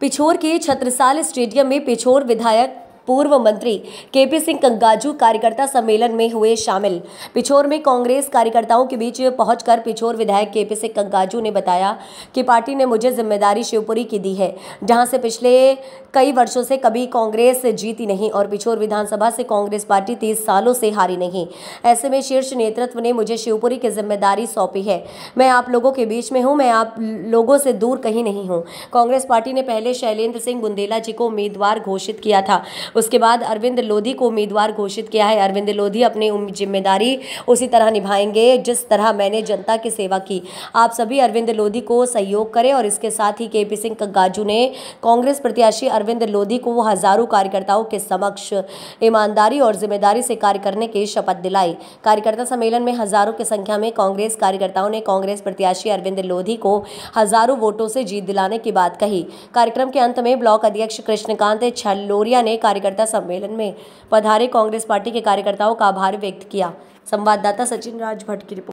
पिछोर के छत्रसाल स्टेडियम में पिछोर विधायक पूर्व मंत्री केपी सिंह कंगाजू कार्यकर्ता सम्मेलन में हुए शामिल पिछोर में कांग्रेस कार्यकर्ताओं के बीच पहुंचकर पिछोर विधायक केपी सिंह कंगाजू ने बताया कि पार्टी ने मुझे जिम्मेदारी शिवपुरी की दी है जहां से पिछले कई वर्षों से कभी कांग्रेस जीती नहीं और पिछोर विधानसभा से कांग्रेस पार्टी तीस सालों से हारी नहीं ऐसे में शीर्ष नेतृत्व ने मुझे शिवपुरी की जिम्मेदारी सौंपी है मैं आप लोगों के बीच में हूँ मैं आप लोगों से दूर कहीं नहीं हूँ कांग्रेस पार्टी ने पहले शैलेंद्र सिंह बुंदेला जी को उम्मीदवार घोषित किया था उसके बाद अरविंद लोधी को उम्मीदवार घोषित किया है अरविंद लोधी अपनी जिम्मेदारी उसी तरह निभाएंगे जिस तरह मैंने जनता की सेवा की आप सभी अरविंद लोधी को सहयोग करें और इसके साथ ही के पी सिंह गाजू ने कांग्रेस प्रत्याशी अरविंद लोधी को हजारों कार्यकर्ताओं के समक्ष ईमानदारी और जिम्मेदारी से कार्य करने की शपथ दिलाई कार्यकर्ता सम्मेलन में हजारों की संख्या में कांग्रेस कार्यकर्ताओं ने कांग्रेस प्रत्याशी अरविंद लोधी को हजारों वोटों से जीत दिलाने की बात कही कार्यक्रम के अंत में ब्लॉक अध्यक्ष कृष्णकांत छलोरिया ने कार्यकर्ता कार्यकर्ता सम्मेलन में पधारे कांग्रेस पार्टी के कार्यकर्ताओं का आभार व्यक्त किया संवाददाता सचिन राज भट्ट की रिपोर्ट